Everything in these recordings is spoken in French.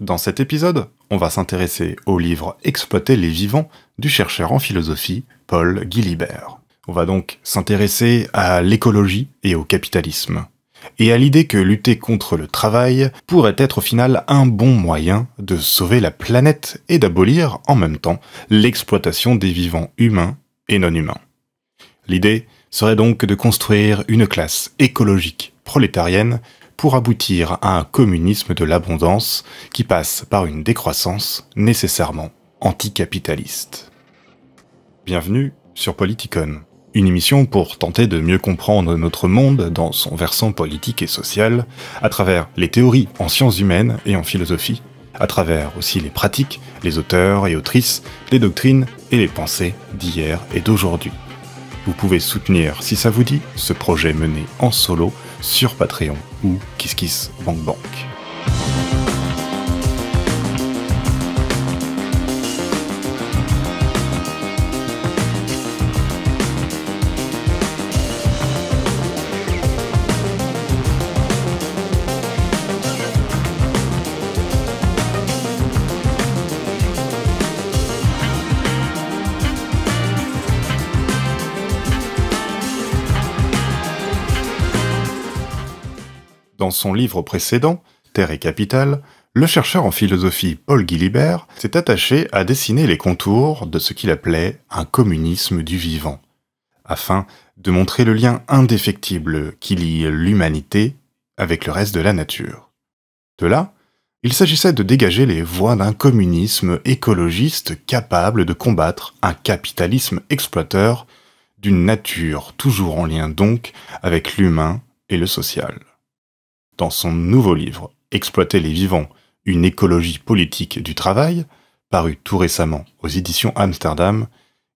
Dans cet épisode, on va s'intéresser au livre Exploiter les vivants du chercheur en philosophie Paul Guilibert. On va donc s'intéresser à l'écologie et au capitalisme, et à l'idée que lutter contre le travail pourrait être au final un bon moyen de sauver la planète et d'abolir en même temps l'exploitation des vivants humains et non humains. L'idée serait donc de construire une classe écologique prolétarienne pour aboutir à un communisme de l'abondance qui passe par une décroissance nécessairement anticapitaliste. Bienvenue sur Politicon, une émission pour tenter de mieux comprendre notre monde dans son versant politique et social, à travers les théories en sciences humaines et en philosophie, à travers aussi les pratiques, les auteurs et autrices, les doctrines et les pensées d'hier et d'aujourd'hui. Vous pouvez soutenir, si ça vous dit, ce projet mené en solo sur Patreon ou KissKissBankBank. Bank. Dans son livre précédent, Terre et Capital, le chercheur en philosophie Paul Gilibert s'est attaché à dessiner les contours de ce qu'il appelait un communisme du vivant, afin de montrer le lien indéfectible qui lie l'humanité avec le reste de la nature. De là, il s'agissait de dégager les voies d'un communisme écologiste capable de combattre un capitalisme exploiteur d'une nature toujours en lien donc avec l'humain et le social dans son nouveau livre Exploiter les vivants, une écologie politique du travail, paru tout récemment aux éditions Amsterdam,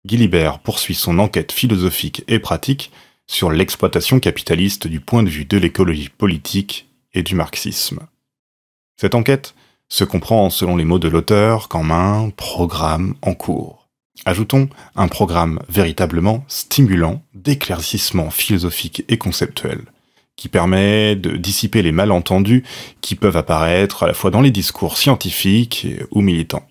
Guilibert poursuit son enquête philosophique et pratique sur l'exploitation capitaliste du point de vue de l'écologie politique et du marxisme. Cette enquête se comprend, selon les mots de l'auteur, comme un programme en cours. Ajoutons un programme véritablement stimulant d'éclaircissement philosophique et conceptuel, qui permet de dissiper les malentendus qui peuvent apparaître à la fois dans les discours scientifiques ou militants.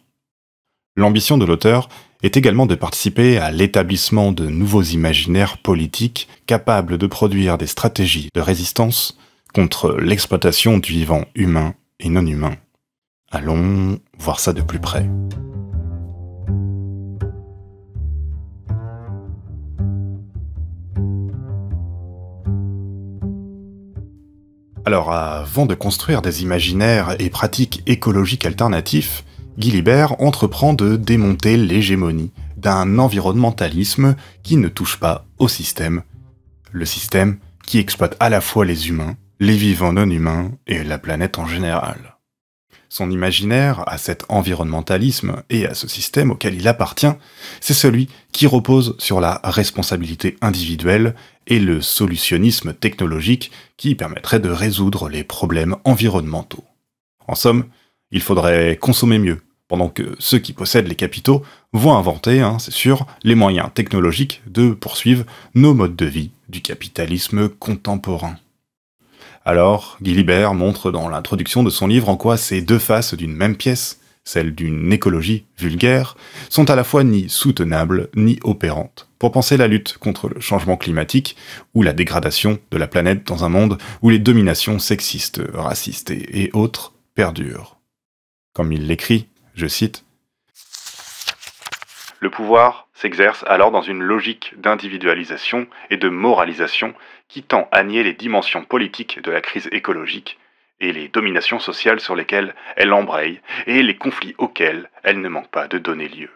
L'ambition de l'auteur est également de participer à l'établissement de nouveaux imaginaires politiques capables de produire des stratégies de résistance contre l'exploitation du vivant humain et non humain. Allons voir ça de plus près. Alors avant de construire des imaginaires et pratiques écologiques alternatifs, Guilibert entreprend de démonter l'hégémonie d'un environnementalisme qui ne touche pas au système. Le système qui exploite à la fois les humains, les vivants non humains et la planète en général. Son imaginaire à cet environnementalisme et à ce système auquel il appartient, c'est celui qui repose sur la responsabilité individuelle et le solutionnisme technologique qui permettrait de résoudre les problèmes environnementaux. En somme, il faudrait consommer mieux, pendant que ceux qui possèdent les capitaux vont inventer, hein, c'est sûr, les moyens technologiques de poursuivre nos modes de vie du capitalisme contemporain. Alors, Guilibert montre dans l'introduction de son livre en quoi ces deux faces d'une même pièce, celle d'une écologie vulgaire, sont à la fois ni soutenables ni opérantes, pour penser la lutte contre le changement climatique ou la dégradation de la planète dans un monde où les dominations sexistes, racistes et autres perdurent. Comme il l'écrit, je cite, le pouvoir s'exerce alors dans une logique d'individualisation et de moralisation qui tend à nier les dimensions politiques de la crise écologique et les dominations sociales sur lesquelles elle embraye et les conflits auxquels elle ne manque pas de donner lieu.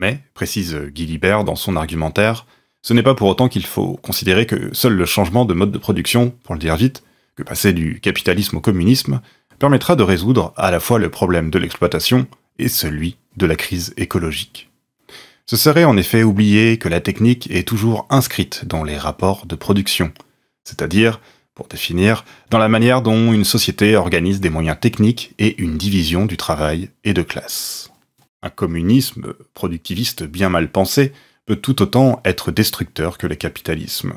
Mais, précise Guilibert dans son argumentaire, ce n'est pas pour autant qu'il faut considérer que seul le changement de mode de production, pour le dire vite, que passer du capitalisme au communisme, permettra de résoudre à la fois le problème de l'exploitation celui de la crise écologique. Ce serait en effet oublier que la technique est toujours inscrite dans les rapports de production, c'est-à-dire, pour définir, dans la manière dont une société organise des moyens techniques et une division du travail et de classe. Un communisme productiviste bien mal pensé peut tout autant être destructeur que le capitalisme.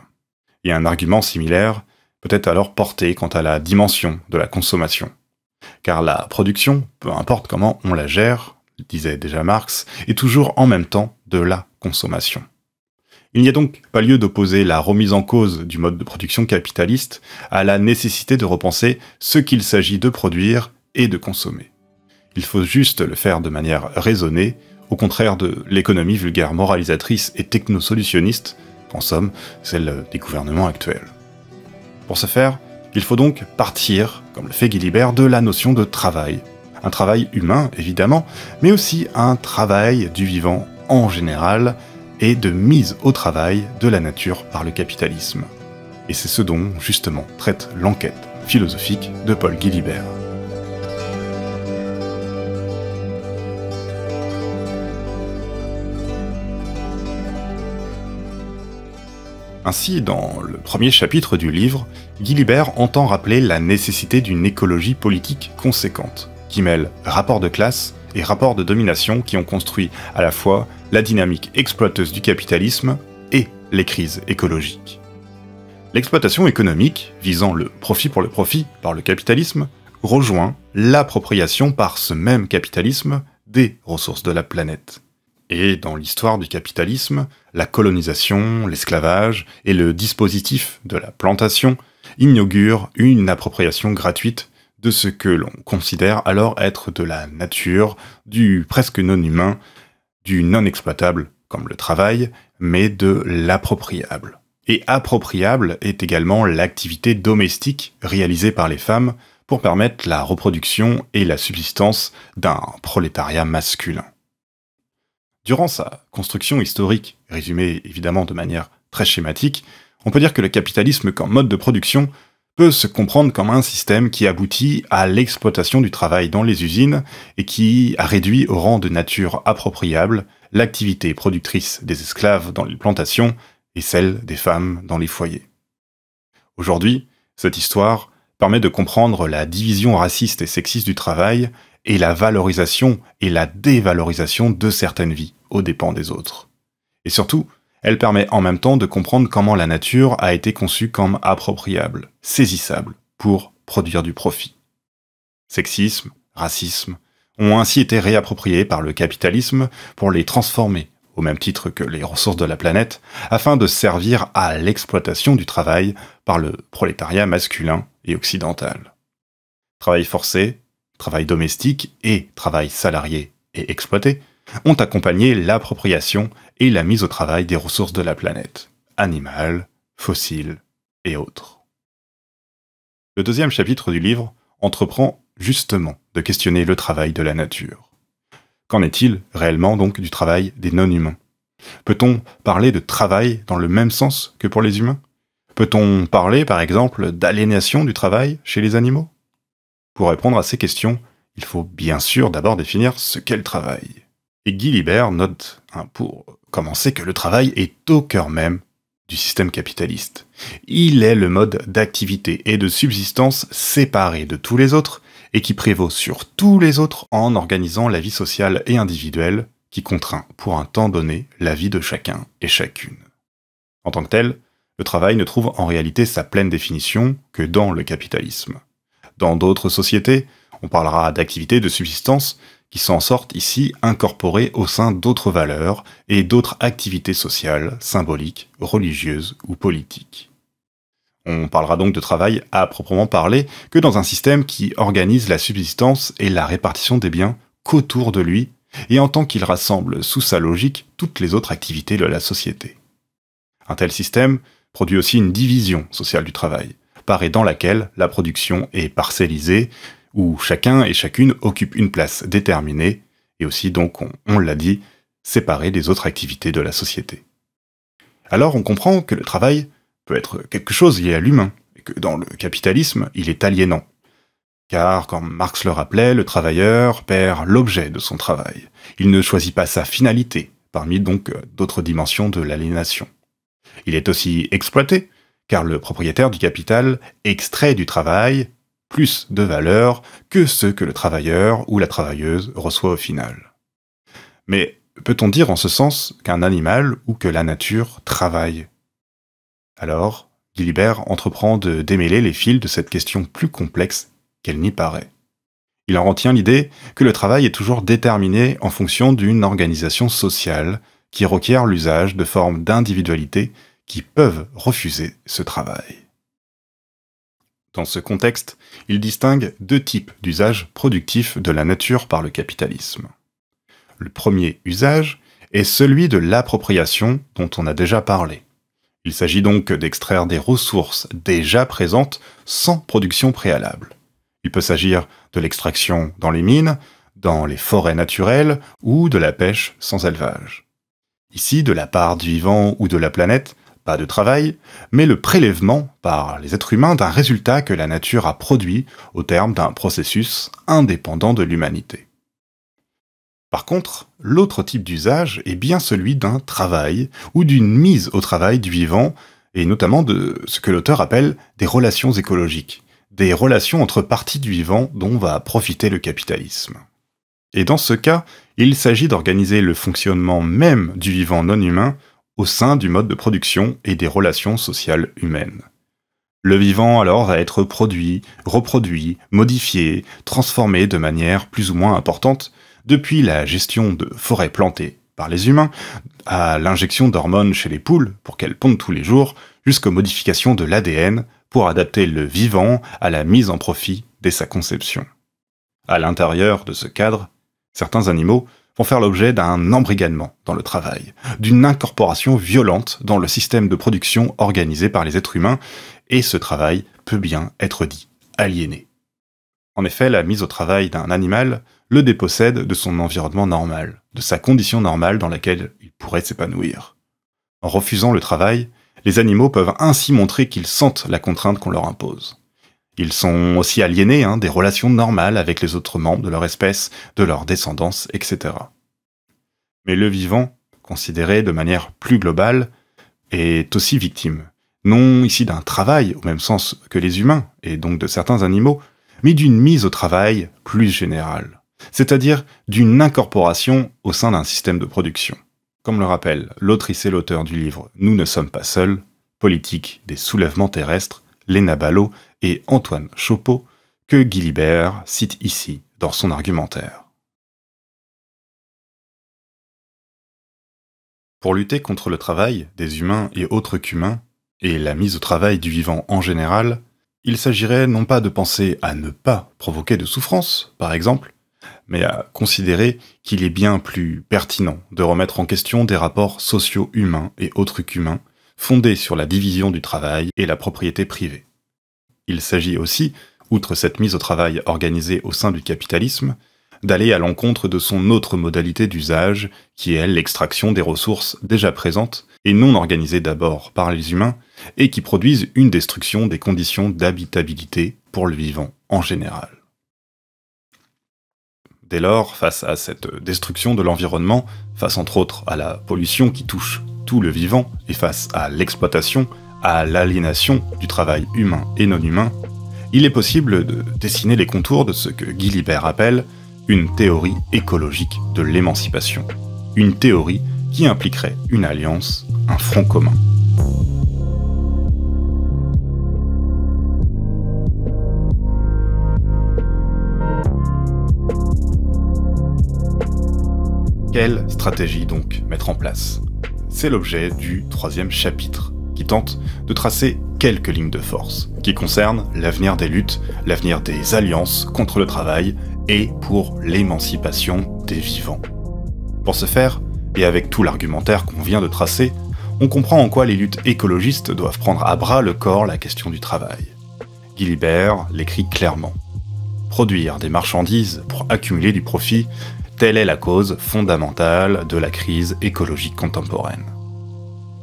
Et un argument similaire peut être alors porté quant à la dimension de la consommation car la production, peu importe comment on la gère, disait déjà Marx, est toujours en même temps de la consommation. Il n'y a donc pas lieu d'opposer la remise en cause du mode de production capitaliste à la nécessité de repenser ce qu'il s'agit de produire et de consommer. Il faut juste le faire de manière raisonnée, au contraire de l'économie vulgaire moralisatrice et technosolutionniste, en somme celle des gouvernements actuels. Pour ce faire, il faut donc partir, comme le fait Guilibert, de la notion de travail. Un travail humain, évidemment, mais aussi un travail du vivant en général et de mise au travail de la nature par le capitalisme. Et c'est ce dont, justement, traite l'enquête philosophique de Paul Guilibert. Ainsi, dans le premier chapitre du livre, Guilibert entend rappeler la nécessité d'une écologie politique conséquente, qui mêle rapport de classe et rapport de domination qui ont construit à la fois la dynamique exploiteuse du capitalisme et les crises écologiques. L'exploitation économique, visant le profit pour le profit par le capitalisme, rejoint l'appropriation par ce même capitalisme des ressources de la planète et dans l'histoire du capitalisme, la colonisation, l'esclavage et le dispositif de la plantation inaugurent une appropriation gratuite de ce que l'on considère alors être de la nature, du presque non-humain, du non-exploitable comme le travail, mais de l'appropriable. Et appropriable est également l'activité domestique réalisée par les femmes pour permettre la reproduction et la subsistance d'un prolétariat masculin. Durant sa construction historique, résumée évidemment de manière très schématique, on peut dire que le capitalisme comme mode de production peut se comprendre comme un système qui aboutit à l'exploitation du travail dans les usines et qui a réduit au rang de nature appropriable l'activité productrice des esclaves dans les plantations et celle des femmes dans les foyers. Aujourd'hui, cette histoire permet de comprendre la division raciste et sexiste du travail et la valorisation et la dévalorisation de certaines vies aux dépens des autres. Et surtout, elle permet en même temps de comprendre comment la nature a été conçue comme appropriable, saisissable, pour produire du profit. Sexisme, racisme ont ainsi été réappropriés par le capitalisme pour les transformer, au même titre que les ressources de la planète, afin de servir à l'exploitation du travail par le prolétariat masculin et occidental. Travail forcé, travail domestique et travail salarié et exploité, ont accompagné l'appropriation et la mise au travail des ressources de la planète, animales, fossiles et autres. Le deuxième chapitre du livre entreprend justement de questionner le travail de la nature. Qu'en est-il réellement donc du travail des non-humains Peut-on parler de travail dans le même sens que pour les humains Peut-on parler par exemple d'aliénation du travail chez les animaux pour répondre à ces questions, il faut bien sûr d'abord définir ce qu'est le travail. Et Guy Libert note, hein, pour commencer, que le travail est au cœur même du système capitaliste. Il est le mode d'activité et de subsistance séparé de tous les autres et qui prévaut sur tous les autres en organisant la vie sociale et individuelle qui contraint pour un temps donné la vie de chacun et chacune. En tant que tel, le travail ne trouve en réalité sa pleine définition que dans le capitalisme dans d'autres sociétés. On parlera d'activités, de subsistance qui s'en sortent ici incorporées au sein d'autres valeurs et d'autres activités sociales, symboliques, religieuses ou politiques. On parlera donc de travail à proprement parler que dans un système qui organise la subsistance et la répartition des biens qu'autour de lui et en tant qu'il rassemble sous sa logique toutes les autres activités de la société. Un tel système produit aussi une division sociale du travail, par et dans laquelle la production est parcellisée, où chacun et chacune occupe une place déterminée, et aussi donc, on, on l'a dit, séparée des autres activités de la société. Alors on comprend que le travail peut être quelque chose lié à l'humain, et que dans le capitalisme, il est aliénant. Car, comme Marx le rappelait, le travailleur perd l'objet de son travail. Il ne choisit pas sa finalité, parmi donc d'autres dimensions de l'aliénation. Il est aussi exploité, car le propriétaire du capital extrait du travail plus de valeur que ce que le travailleur ou la travailleuse reçoit au final. Mais peut-on dire en ce sens qu'un animal ou que la nature travaille Alors, Gilbert entreprend de démêler les fils de cette question plus complexe qu'elle n'y paraît. Il en retient l'idée que le travail est toujours déterminé en fonction d'une organisation sociale qui requiert l'usage de formes d'individualité qui peuvent refuser ce travail. Dans ce contexte, il distingue deux types d'usages productifs de la nature par le capitalisme. Le premier usage est celui de l'appropriation dont on a déjà parlé. Il s'agit donc d'extraire des ressources déjà présentes sans production préalable. Il peut s'agir de l'extraction dans les mines, dans les forêts naturelles ou de la pêche sans élevage. Ici, de la part du vivant ou de la planète, pas de travail, mais le prélèvement par les êtres humains d'un résultat que la nature a produit au terme d'un processus indépendant de l'humanité. Par contre, l'autre type d'usage est bien celui d'un travail ou d'une mise au travail du vivant, et notamment de ce que l'auteur appelle des relations écologiques, des relations entre parties du vivant dont va profiter le capitalisme. Et dans ce cas, il s'agit d'organiser le fonctionnement même du vivant non humain au sein du mode de production et des relations sociales humaines. Le vivant alors va être produit, reproduit, modifié, transformé de manière plus ou moins importante, depuis la gestion de forêts plantées par les humains, à l'injection d'hormones chez les poules pour qu'elles pondent tous les jours, jusqu'aux modifications de l'ADN pour adapter le vivant à la mise en profit dès sa conception. À l'intérieur de ce cadre, certains animaux vont faire l'objet d'un embrigadement dans le travail, d'une incorporation violente dans le système de production organisé par les êtres humains, et ce travail peut bien être dit aliéné. En effet, la mise au travail d'un animal le dépossède de son environnement normal, de sa condition normale dans laquelle il pourrait s'épanouir. En refusant le travail, les animaux peuvent ainsi montrer qu'ils sentent la contrainte qu'on leur impose. Ils sont aussi aliénés hein, des relations normales avec les autres membres de leur espèce, de leur descendance, etc. Mais le vivant, considéré de manière plus globale, est aussi victime, non ici d'un travail au même sens que les humains, et donc de certains animaux, mais d'une mise au travail plus générale, c'est-à-dire d'une incorporation au sein d'un système de production. Comme le rappelle l'autrice et l'auteur du livre Nous ne sommes pas seuls, politique des soulèvements terrestres, Léna Ballot et Antoine Chopot que Guilibert cite ici dans son argumentaire. Pour lutter contre le travail des humains et autres qu'humains, et la mise au travail du vivant en général, il s'agirait non pas de penser à ne pas provoquer de souffrance, par exemple, mais à considérer qu'il est bien plus pertinent de remettre en question des rapports sociaux humains et autres qu'humains fondée sur la division du travail et la propriété privée. Il s'agit aussi, outre cette mise au travail organisée au sein du capitalisme, d'aller à l'encontre de son autre modalité d'usage, qui est l'extraction des ressources déjà présentes et non organisées d'abord par les humains, et qui produisent une destruction des conditions d'habitabilité pour le vivant en général. Dès lors, face à cette destruction de l'environnement, face entre autres à la pollution qui touche tout le vivant et face à l'exploitation, à l'aliénation du travail humain et non humain, il est possible de dessiner les contours de ce que Guy Libert appelle une théorie écologique de l'émancipation. Une théorie qui impliquerait une alliance, un front commun. Quelle stratégie donc mettre en place c'est l'objet du troisième chapitre, qui tente de tracer quelques lignes de force, qui concernent l'avenir des luttes, l'avenir des alliances contre le travail et pour l'émancipation des vivants. Pour ce faire, et avec tout l'argumentaire qu'on vient de tracer, on comprend en quoi les luttes écologistes doivent prendre à bras le corps la question du travail. Guilibert l'écrit clairement. Produire des marchandises pour accumuler du profit Telle est la cause fondamentale de la crise écologique contemporaine.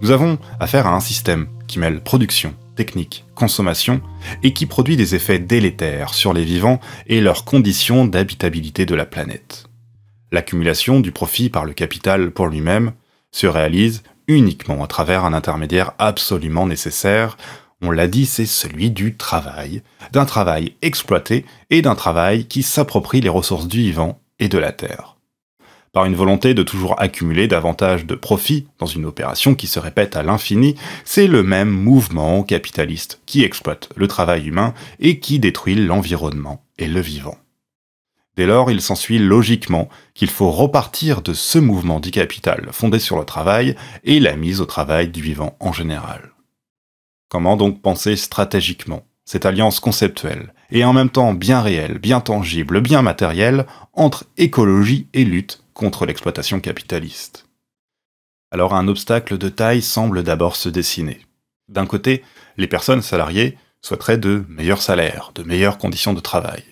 Nous avons affaire à un système qui mêle production, technique, consommation, et qui produit des effets délétères sur les vivants et leurs conditions d'habitabilité de la planète. L'accumulation du profit par le capital pour lui-même se réalise uniquement à travers un intermédiaire absolument nécessaire, on l'a dit, c'est celui du travail, d'un travail exploité et d'un travail qui s'approprie les ressources du vivant et de la terre. Par une volonté de toujours accumuler davantage de profits dans une opération qui se répète à l'infini, c'est le même mouvement capitaliste qui exploite le travail humain et qui détruit l'environnement et le vivant. Dès lors, il s'ensuit logiquement qu'il faut repartir de ce mouvement dit capital fondé sur le travail et la mise au travail du vivant en général. Comment donc penser stratégiquement cette alliance conceptuelle, et en même temps bien réelle, bien tangible, bien matérielle, entre écologie et lutte contre l'exploitation capitaliste. Alors un obstacle de taille semble d'abord se dessiner. D'un côté, les personnes salariées souhaiteraient de meilleurs salaires, de meilleures conditions de travail.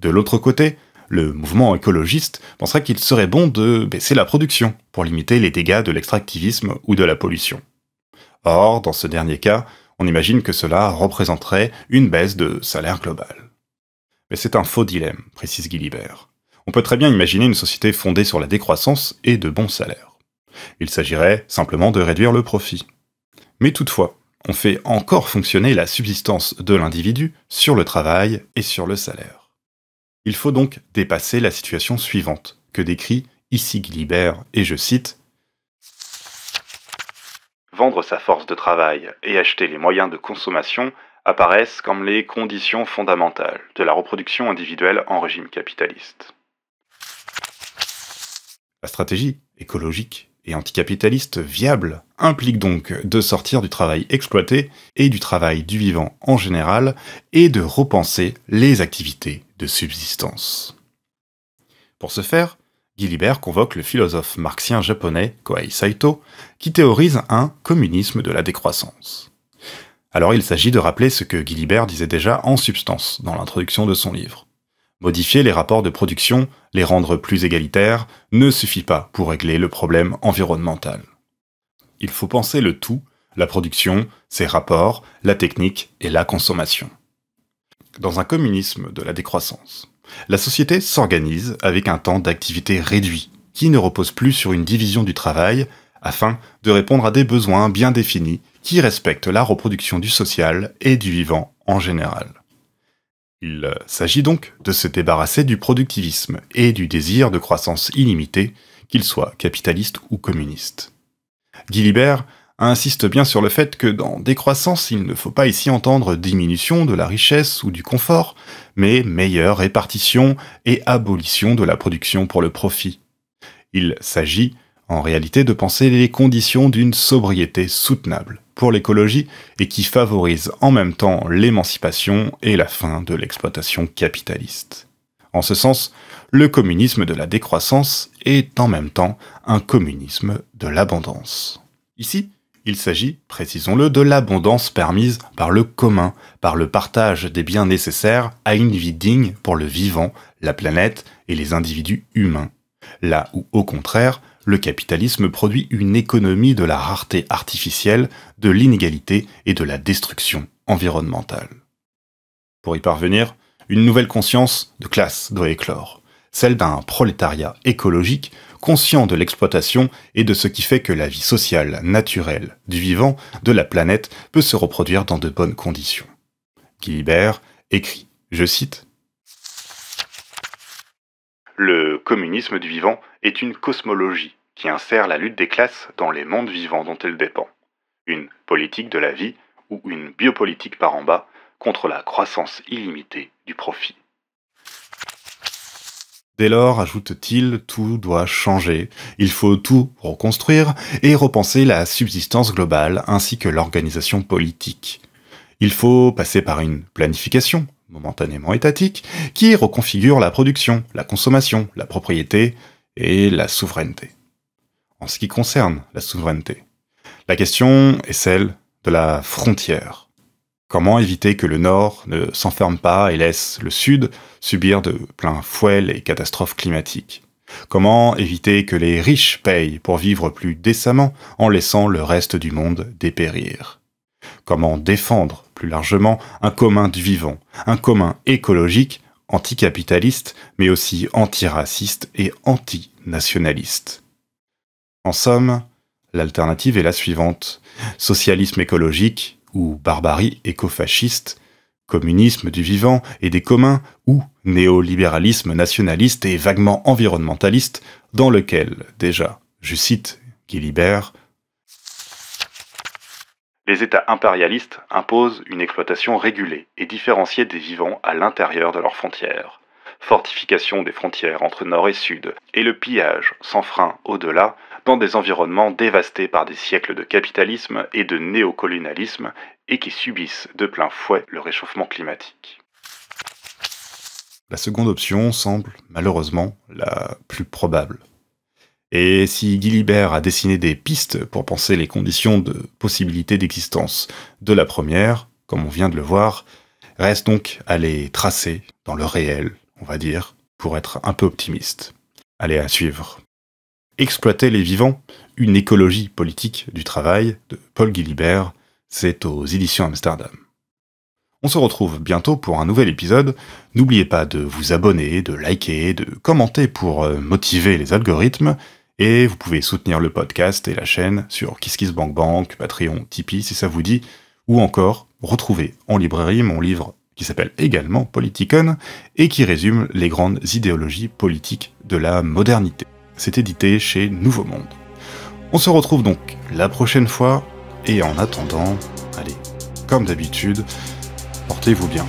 De l'autre côté, le mouvement écologiste pensera qu'il serait bon de baisser la production pour limiter les dégâts de l'extractivisme ou de la pollution. Or, dans ce dernier cas, on imagine que cela représenterait une baisse de salaire global. Mais c'est un faux dilemme, précise Guilibert. On peut très bien imaginer une société fondée sur la décroissance et de bons salaires. Il s'agirait simplement de réduire le profit. Mais toutefois, on fait encore fonctionner la subsistance de l'individu sur le travail et sur le salaire. Il faut donc dépasser la situation suivante, que décrit ici Gilibert, et je cite, vendre sa force de travail et acheter les moyens de consommation apparaissent comme les conditions fondamentales de la reproduction individuelle en régime capitaliste. La stratégie écologique et anticapitaliste viable implique donc de sortir du travail exploité et du travail du vivant en général et de repenser les activités de subsistance. Pour ce faire, Gilibert convoque le philosophe marxien japonais Kohei Saito, qui théorise un communisme de la décroissance. Alors il s'agit de rappeler ce que Gilibert disait déjà en substance dans l'introduction de son livre. Modifier les rapports de production, les rendre plus égalitaires, ne suffit pas pour régler le problème environnemental. Il faut penser le tout, la production, ses rapports, la technique et la consommation. Dans un communisme de la décroissance. La société s'organise avec un temps d'activité réduit, qui ne repose plus sur une division du travail, afin de répondre à des besoins bien définis qui respectent la reproduction du social et du vivant en général. Il s'agit donc de se débarrasser du productivisme et du désir de croissance illimitée, qu'il soit capitaliste ou communiste. Guilibert insiste bien sur le fait que dans décroissance, il ne faut pas ici entendre diminution de la richesse ou du confort, mais meilleure répartition et abolition de la production pour le profit. Il s'agit, en réalité, de penser les conditions d'une sobriété soutenable pour l'écologie et qui favorise en même temps l'émancipation et la fin de l'exploitation capitaliste. En ce sens, le communisme de la décroissance est en même temps un communisme de l'abondance. Ici, il s'agit, précisons-le, de l'abondance permise par le commun, par le partage des biens nécessaires à une vie digne pour le vivant, la planète et les individus humains. Là où, au contraire, le capitalisme produit une économie de la rareté artificielle, de l'inégalité et de la destruction environnementale. Pour y parvenir, une nouvelle conscience de classe doit éclore, celle d'un prolétariat écologique conscient de l'exploitation et de ce qui fait que la vie sociale, naturelle, du vivant, de la planète peut se reproduire dans de bonnes conditions. Guilibert écrit, je cite, Le communisme du vivant est une cosmologie qui insère la lutte des classes dans les mondes vivants dont elle dépend, une politique de la vie ou une biopolitique par en bas contre la croissance illimitée du profit. Dès lors, ajoute-t-il, tout doit changer. Il faut tout reconstruire et repenser la subsistance globale ainsi que l'organisation politique. Il faut passer par une planification, momentanément étatique, qui reconfigure la production, la consommation, la propriété et la souveraineté. En ce qui concerne la souveraineté, la question est celle de la frontière. Comment éviter que le Nord ne s'enferme pas et laisse le Sud subir de plein fouet les catastrophes climatiques Comment éviter que les riches payent pour vivre plus décemment en laissant le reste du monde dépérir Comment défendre plus largement un commun du vivant, un commun écologique, anticapitaliste, mais aussi antiraciste et antinationaliste En somme, l'alternative est la suivante. Socialisme écologique, ou barbarie écofasciste, communisme du vivant et des communs, ou néolibéralisme nationaliste et vaguement environnementaliste, dans lequel, déjà, je cite Guy libère. les États impérialistes imposent une exploitation régulée et différenciée des vivants à l'intérieur de leurs frontières, fortification des frontières entre nord et sud, et le pillage sans frein au-delà des environnements dévastés par des siècles de capitalisme et de néocolonialisme et qui subissent de plein fouet le réchauffement climatique. La seconde option semble, malheureusement, la plus probable. Et si Guilibert a dessiné des pistes pour penser les conditions de possibilité d'existence de la première, comme on vient de le voir, reste donc à les tracer dans le réel, on va dire, pour être un peu optimiste. Allez à suivre. Exploiter les vivants, une écologie politique du travail de Paul Guilibert, c'est aux éditions Amsterdam. On se retrouve bientôt pour un nouvel épisode. N'oubliez pas de vous abonner, de liker, de commenter pour euh, motiver les algorithmes. Et vous pouvez soutenir le podcast et la chaîne sur KissKissBankBank, Patreon, Tipeee si ça vous dit, ou encore retrouver en librairie mon livre qui s'appelle également Politicon et qui résume les grandes idéologies politiques de la modernité. C'est édité chez Nouveau Monde. On se retrouve donc la prochaine fois, et en attendant, allez, comme d'habitude, portez-vous bien.